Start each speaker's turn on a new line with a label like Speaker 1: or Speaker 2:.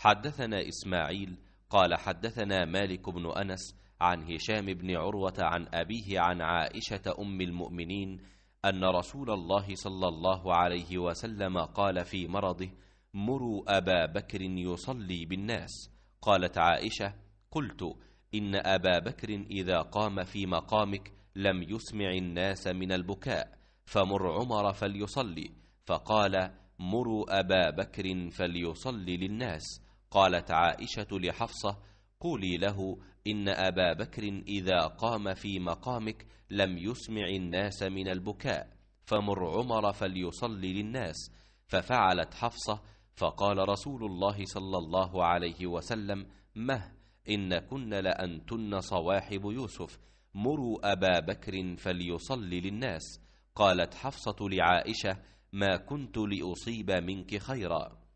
Speaker 1: حدثنا إسماعيل
Speaker 2: قال حدثنا مالك بن أنس عن هشام بن عروة عن أبيه عن عائشة أم المؤمنين أن رسول الله صلى الله عليه وسلم قال في مرضه مروا أبا بكر يصلي بالناس قالت عائشة قلت إن أبا بكر إذا قام في مقامك لم يسمع الناس من البكاء فمر عمر فليصلي فقال مروا أبا بكر فليصلي للناس قالت عائشة لحفصة قولي له إن أبا بكر إذا قام في مقامك لم يسمع الناس من البكاء فمر عمر فليصلي للناس ففعلت حفصة فقال رسول الله صلى الله عليه وسلم مه إن كن لأنتن صواحب يوسف مروا أبا بكر فليصلي للناس قالت حفصة لعائشة ما كنت
Speaker 1: لأصيب منك خيرا